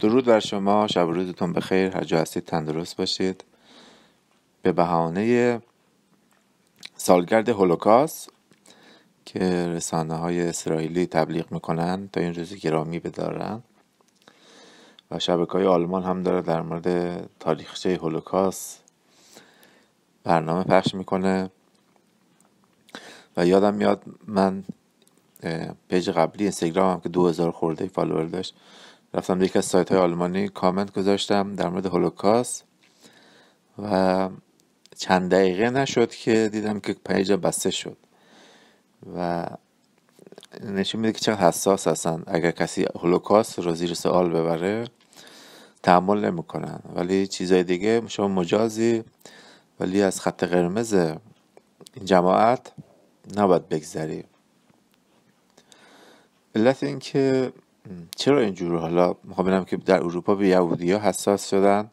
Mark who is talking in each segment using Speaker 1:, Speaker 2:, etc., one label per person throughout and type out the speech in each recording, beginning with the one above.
Speaker 1: درود بر شما شب روزتون بخیر هر جا هستید تندرست باشید به بهانه سالگرد هولوکاست که رسانه های اسرائیلی تبلیغ میکنن تا این روزی گرامی بدارن و شبکه های آلمان هم داره در مورد تاریخچه هولوکاست برنامه پخش میکنه و یادم میاد من پیج قبلی اینستاگرامم هم که 2000 خورده فالوور داشت رفتم یک از سایت های آلمانی کامنت گذاشتم در مورد هولوکاست و چند دقیقه نشد که دیدم که پیجا بسته شد و نشون میده که چقدر حساس هستن اگر کسی هولوکاست رو زیر سوال ببره تحمل نمیکنن ولی چیزای دیگه شما مجازی ولی از خط قرمز این جماعت نباید بگذری علت این که چرا اینجور حالا میخوام ببینم که در اروپا به یهودی ها حساس شدن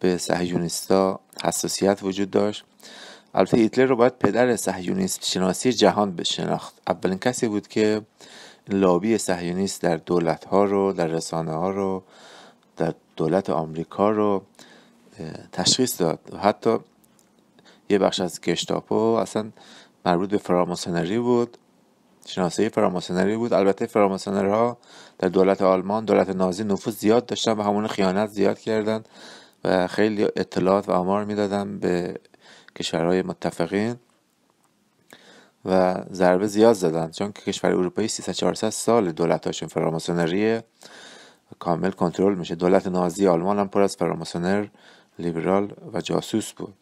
Speaker 1: به سهیونیستا حساسیت وجود داشت البته هیتلر رو باید پدر سهیونیست شناسی جهان بشناخت اولین کسی بود که لابی سهیونیست در دولت ها رو در رسانه ها رو در دولت آمریکا رو تشخیص داد حتی یه بخش از گشتاپو اصلا مربوط به فراموسنری بود شناسه فراماسونری بود البته فراماسونرها در دولت آلمان دولت نازی نفوذ زیاد داشتن و همون خیانت زیاد کردند و خیلی اطلاعات و آمار میدادن به کشورهای متفقین و ضربه زیاد زدن چون که کشور اروپایی 300 400 سال دولتاشون فراماسونری کامل کنترل میشه دولت نازی آلمان هم پر از فراماسونر لیبرال و جاسوس بود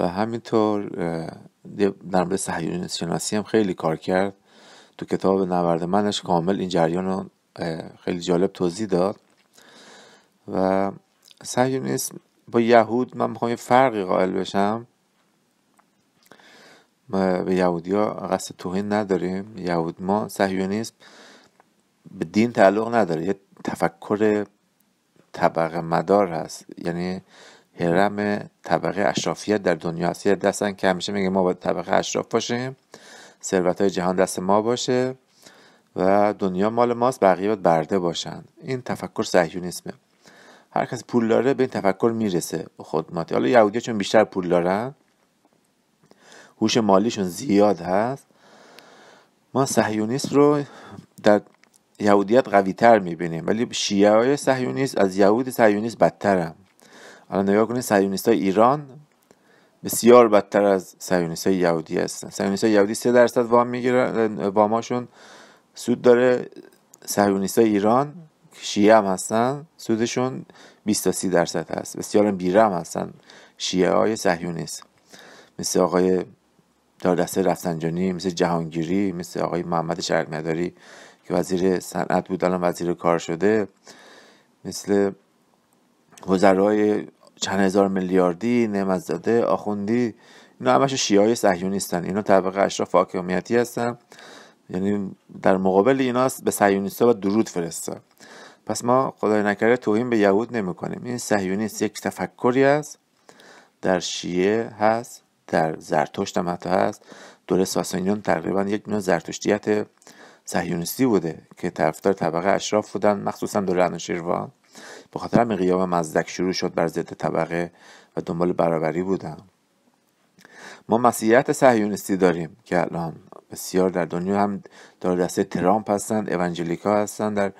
Speaker 1: و همینطور در مورد سهیون شناسی هم خیلی کار کرد تو کتاب نورد منش کامل این جریان رو خیلی جالب توضیح داد و سهیونیسم با یهود من میخوام یه فرقی قائل بشم ما به یهودی ها قصد توهین نداریم یهود ما سهیونیسم به دین تعلق نداره یه تفکر طبق مدار هست یعنی هرم طبقه اشرافیت در دنیا هست یه دستن که همیشه میگه ما باید طبقه اشراف باشیم ثروت های جهان دست ما باشه و دنیا مال ماست بقیه باید برده باشن این تفکر صهیونیسمه هر کسی پول داره به این تفکر میرسه خودماتی حالا یهودی چون بیشتر پول دارن هوش مالیشون زیاد هست ما صهیونیسم رو در یهودیت قوی تر میبینیم ولی شیعه های از یهود صهیونیست بدترم الان نگاه کنید سیونیست های ایران بسیار بدتر از سیونیست های یهودی هستن سیونیست های یهودی 3 درصد وام میگیرن واماشون سود داره سیونیست های ایران شیعه هم هستن سودشون 20 تا 30 درصد هست بسیار بیرم هستن شیعه های سهیونیست مثل آقای داردست رفسنجانی مثل جهانگیری مثل آقای محمد شرقنداری که وزیر صنعت بود الان وزیر کار شده مثل وزرای چند هزار میلیاردی نعمتزاده آخوندی اینا همش شیعه های صهیونیستن اینا طبقه اشراف حاکمیتی هستن یعنی در مقابل اینا به ها و درود فرستن پس ما خدای نکرده توهین به یهود نمیکنیم این صهیونیست یک تفکری است در شیعه هست در زرتشت هم حتی هست دوره ساسانیان تقریبا یک نوع زرتشتیت صهیونیستی بوده که طرفدار طبقه اشراف بودن مخصوصا دوره انوشیروان به خاطر همین قیام مزدک شروع شد بر ضد طبقه و دنبال برابری بودم. ما مسیحیت صهیونیستی داریم که الان بسیار در دنیا هم دار دسته ترامپ هستند اونجلیکا هستند در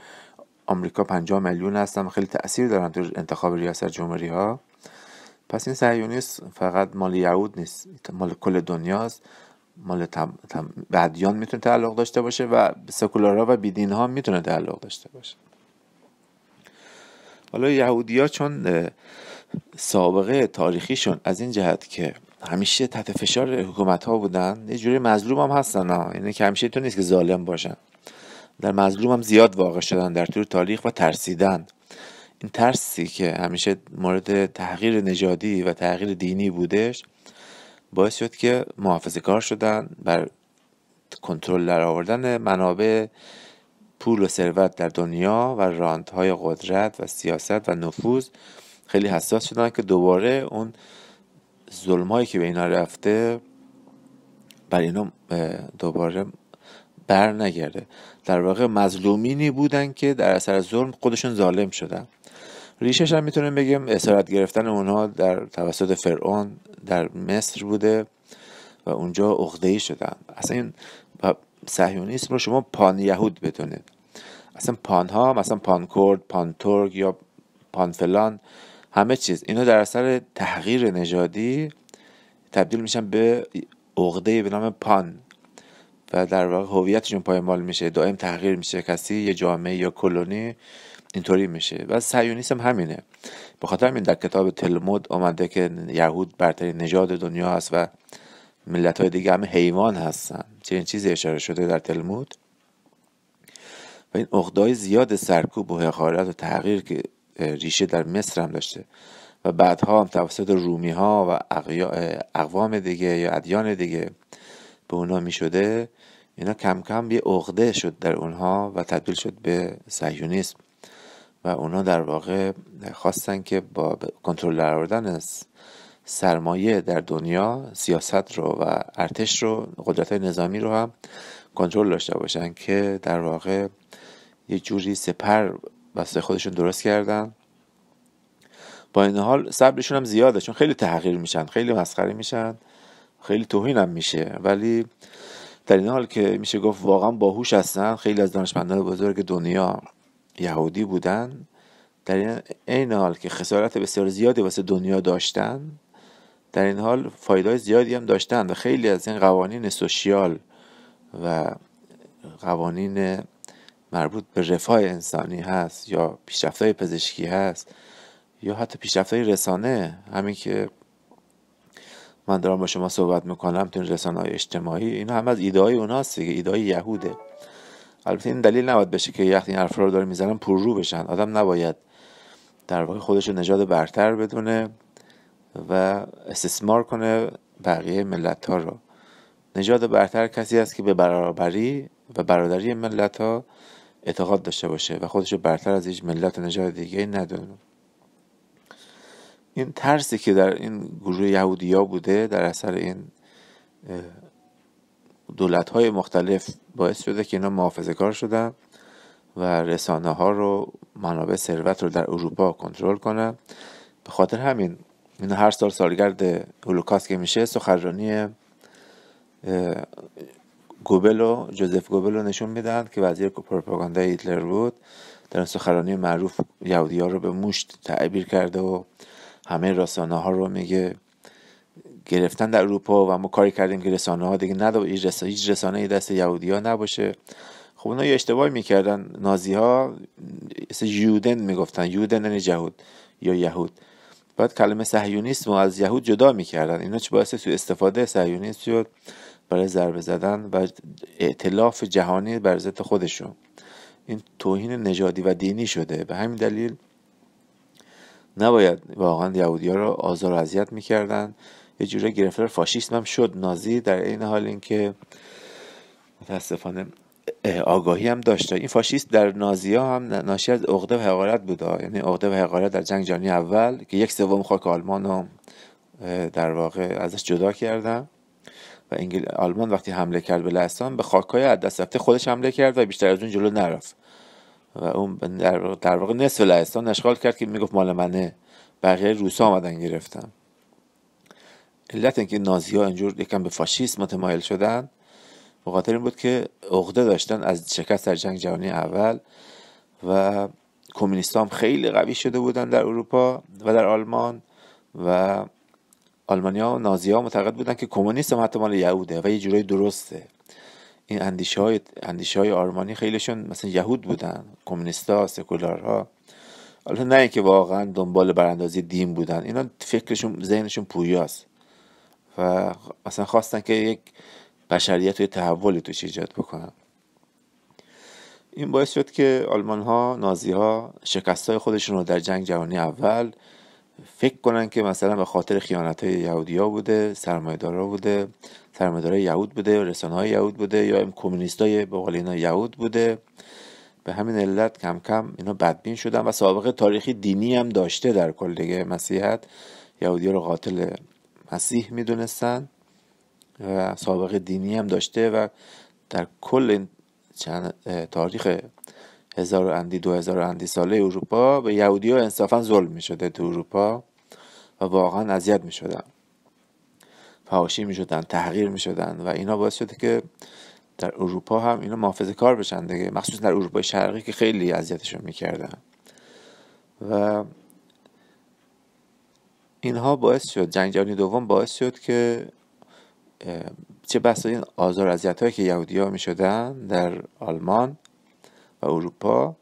Speaker 1: آمریکا 50 میلیون هستن خیلی تاثیر دارن تو انتخاب ریاست جمهوری ها پس این صهیونیست فقط مال یهود نیست مال کل دنیاست مال تم، میتونه تعلق داشته باشه و سکولارها و بیدین ها میتونه تعلق داشته باشه حالا ها چون سابقه تاریخیشون از این جهت که همیشه تحت فشار حکومت ها بودن یه جوری مظلوم هم هستن ها یعنی که همیشه تو نیست که ظالم باشن در مظلوم هم زیاد واقع شدن در طول تاریخ و ترسیدن این ترسی که همیشه مورد تغییر نژادی و تغییر دینی بودش باعث شد که محافظه کار شدن بر کنترل در آوردن منابع پول و ثروت در دنیا و راندهای قدرت و سیاست و نفوذ خیلی حساس شدن که دوباره اون ظلمایی که به اینا رفته بر اینا دوباره بر نگرده در واقع مظلومینی بودن که در اثر ظلم خودشون ظالم شدن ریشش هم میتونیم بگیم اسارت گرفتن اونها در توسط فرعون در مصر بوده و اونجا ای شدن اصلا این صهیونیسم رو شما پان یهود بدونید اصلا پان ها مثلا پان کرد پان ترک یا پان فلان همه چیز اینا در اثر تغییر نژادی تبدیل میشن به عقده به نام پان و در واقع هویتشون پایمال میشه دائم تغییر میشه کسی یه جامعه یا کلونی اینطوری میشه و سیونیسم همینه بخاطر خاطر همین در کتاب تلمود آمده که یهود برترین نژاد دنیا است و ملت های دیگه همه حیوان هستن چنین چیزی اشاره شده در تلمود و این اقدای زیاد سرکوب و حقارت و تغییر که ریشه در مصر هم داشته و بعدها هم توسط رومی ها و اقوام دیگه یا ادیان دیگه به اونا می شده اینا کم کم یه عقده شد در اونها و تبدیل شد به سهیونیسم و اونا در واقع خواستن که با کنترل در آوردن سرمایه در دنیا سیاست رو و ارتش رو قدرت های نظامی رو هم کنترل داشته باشن که در واقع یه جوری سپر واسه خودشون درست کردن با این حال صبرشون هم زیاده چون خیلی تحقیر میشن خیلی مسخره میشن خیلی توهین هم میشه ولی در این حال که میشه گفت واقعا باهوش هستن خیلی از دانشمندان بزرگ دنیا یهودی بودن در این حال که خسارت بسیار زیادی واسه دنیا داشتن در این حال فایده زیادی هم داشتند و خیلی از این قوانین سوشیال و قوانین مربوط به رفاه انسانی هست یا پیشرفت پزشکی هست یا حتی پیشرفت رسانه همین که من دارم با شما صحبت میکنم تو رسانه های اجتماعی این هم از ایده های اوناست دیگه ایده یهوده البته این دلیل نباید بشه که یکی این حرفا رو داره میزنن پر بشن آدم نباید در واقع خودش رو نجات برتر بدونه و استثمار کنه بقیه ملت ها رو نژاد برتر کسی است که به برابری و برادری ملت ها اعتقاد داشته باشه و خودش برتر از هیچ ملت و نژاد دیگه ندونه این ترسی که در این گروه یهودیا بوده در اثر این دولت های مختلف باعث شده که اینا محافظه کار شدن و رسانه ها رو منابع ثروت رو در اروپا کنترل کنن به خاطر همین اینو هر سال سالگرد هولوکاست که میشه سخنرانی گوبلو جوزف گوبلو نشون میدن که وزیر پروپاگاندای هیتلر بود در سخنرانی معروف یهودی ها رو به موشت تعبیر کرده و همه رسانه ها رو میگه گرفتن در اروپا و ما کاری کردیم که رسانه ها دیگه نداره هیچ رسانه ای دست یهودی ها نباشه خب اونا یه اشتباهی میکردن نازی ها مثل یودن میگفتن یودن یعنی جهود یا یهود بعد کلمه صهیونیسم از یهود جدا میکردن اینا چه باعث سوء استفاده صهیونیسم شد برای ضربه زدن و اعتلاف جهانی بر ضد خودشون این توهین نژادی و دینی شده به همین دلیل نباید واقعا ها رو آزار و اذیت میکردن یه جوره گرفتار فاشیسم هم شد نازی در این حال اینکه متاسفانه آگاهی هم داشته این فاشیست در نازیا هم ناشی از عقده و حقارت بوده یعنی عقده و حقارت در جنگ جهانی اول که یک سوم خاک آلمان در واقع ازش جدا کردن و انگل... آلمان وقتی حمله کرد به لهستان به خاکهای از دست رفته خودش حمله کرد و بیشتر از اون جلو نرفت و اون در, در واقع نصف لهستان اشغال کرد که میگفت مال منه بقیه روسا آمدن گرفتن علت اینکه نازی ها اینجور یکم به فاشیست متمایل شدن به خاطر این بود که عقده داشتن از شکست در جنگ جهانی اول و کمونیست هم خیلی قوی شده بودن در اروپا و در آلمان و آلمانیا و نازی ها معتقد بودن که کمونیست هم حتی یهوده و یه جورای درسته این اندیشه های, های آلمانی خیلیشون مثلا یهود بودن کمونیست ها سکولار ها حالا نه اینکه واقعا دنبال براندازی دین بودن اینا فکرشون ذهنشون پویاست و مثلا خواستن که یک بشریت و تحولی توش ایجاد بکنن این باعث شد که آلمان ها نازی ها شکست های خودشون رو در جنگ جهانی اول فکر کنن که مثلا به خاطر خیانت های یهودی ها بوده ها بوده های یهود بوده رسانه های یهود بوده یا این کمونیست های اینا یهود بوده به همین علت کم کم اینا بدبین شدن و سابقه تاریخی دینی هم داشته در کل دیگه مسیحیت یهودی رو قاتل مسیح میدونستن و سابقه دینی هم داشته و در کل این چند تاریخ هزار اندی دو هزار اندی ساله اروپا به یهودی ها انصافا ظلم می شده تو اروپا و واقعا اذیت می شدن فهاشی می شدن تحقیر می شدن و اینا باعث شده که در اروپا هم اینا محافظه کار بشن دیگه در اروپای شرقی که خیلی اذیتشون میکردن و اینها باعث شد جنگ جهانی دوم باعث شد که چه بسا این آزار اذیت که ها می شدن در آلمان و اروپا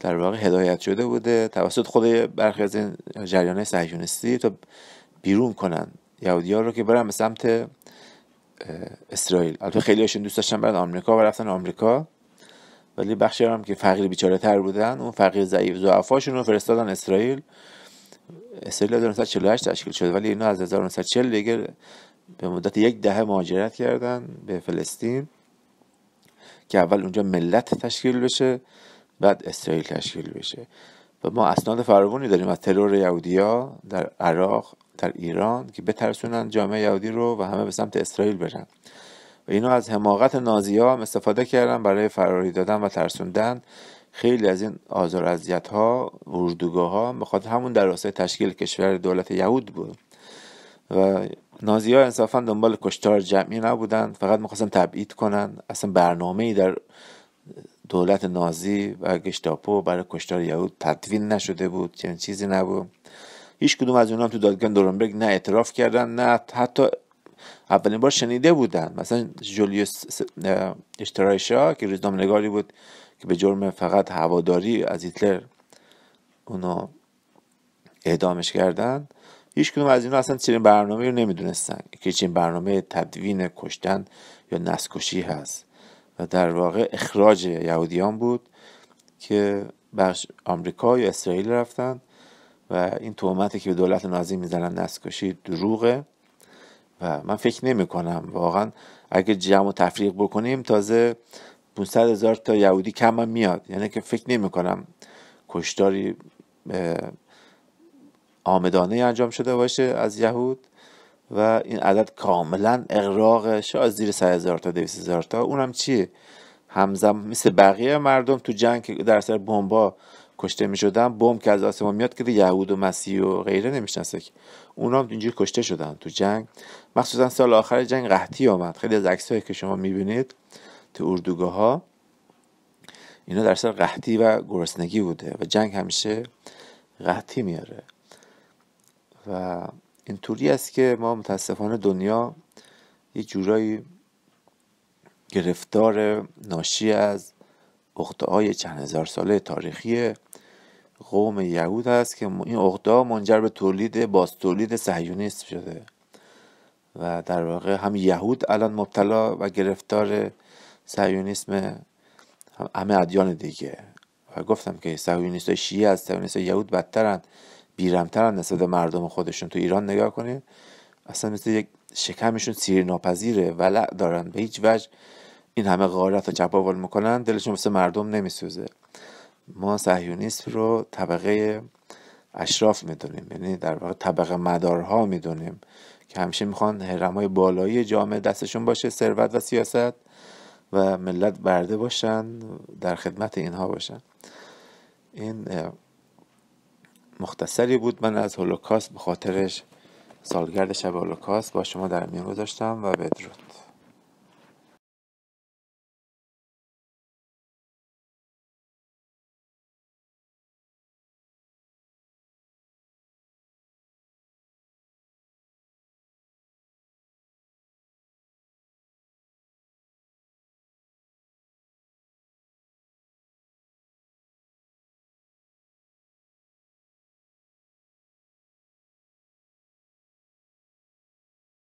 Speaker 1: در واقع هدایت شده بوده توسط خود برخی از این جریان سهیونستی تا بیرون کنن یهودی ها رو که برن به سمت اسرائیل البته خیلی هاشون دوست داشتن برن آمریکا و رفتن آمریکا ولی بخشی هم که فقیر بیچاره تر بودن اون فقیر ضعیف زعفاشون رو فرستادن اسرائیل اسرائیل 1948 تشکیل شد ولی اینا از 1940 دیگه به مدت یک دهه مهاجرت کردن به فلسطین که اول اونجا ملت تشکیل بشه بعد اسرائیل تشکیل بشه و ما اسناد فراوانی داریم از ترور یهودیا در عراق در ایران که بترسونن جامعه یهودی رو و همه به سمت اسرائیل برن و اینو از حماقت نازی ها استفاده کردن برای فراری دادن و ترسوندن خیلی از این آزار اذیت ها اردوگاه ها بخاطر همون در راستای تشکیل کشور دولت یهود بود و نازی ها انصافا دنبال کشتار جمعی نبودن فقط میخواستن تبعید کنن اصلا برنامه ای در دولت نازی و گشتاپو برای کشتار یهود تدوین نشده بود چنین چیزی نبود هیچ کدوم از اونها تو دادگاه دورنبرگ نه اعتراف کردن نه حتی اولین بار شنیده بودن مثلا جولیوس اشترایشا که نگاری بود که به جرم فقط هواداری از هیتلر اونو اعدامش کردن هیچ کدوم از اینا اصلا چنین برنامه رو نمیدونستن که چنین برنامه تدوین کشتن یا نسکشی هست و در واقع اخراج یهودیان بود که بخش آمریکا یا اسرائیل رفتن و این تهمتی که به دولت نازی میزنن نسکشی دروغه و من فکر نمی کنم واقعا اگه جمع و تفریق بکنیم تازه 500 هزار تا یهودی کم هم میاد یعنی که فکر نمی کنم کشتاری آمدانه انجام شده باشه از یهود و این عدد کاملا اقراق شاید زیر سه هزار تا دویست هزار تا اونم چیه همزم مثل بقیه مردم تو جنگ که در سر بمبا کشته می شدن بمب که از آسمان میاد که یهود و مسیح و غیره نمیشناسه که اونا هم اینجوری کشته شدن تو جنگ مخصوصا سال آخر جنگ قحطی آمد خیلی از که شما میبینید تو اردوگاه ها اینا در سر قحطی و گرسنگی بوده و جنگ همیشه قحطی میاره و اینطوری است که ما متاسفانه دنیا یه جورایی گرفتار ناشی از اقدعای چند هزار ساله تاریخی قوم یهود است که این اقدا منجر به تولید باز تولید صهیونیسم شده و در واقع هم یهود الان مبتلا و گرفتار صهیونیسم همه ادیان دیگه و گفتم که صهیونیست شیعه از صهیونیست یهود بدترند بیرمترن نسبت مردم خودشون تو ایران نگاه کنید اصلا مثل یک شکمشون سیر ناپذیره ولع دارن به هیچ وجه این همه غارت و چپاول میکنن دلشون مثل مردم نمیسوزه ما صهیونیسم رو طبقه اشراف میدونیم یعنی در واقع طبقه مدارها میدونیم که همیشه میخوان های بالایی جامعه دستشون باشه ثروت و سیاست و ملت برده باشن در خدمت اینها باشن این مختصری بود من از هولوکاست به خاطرش سالگرد شب هولوکاست با شما در میان گذاشتم و بدرود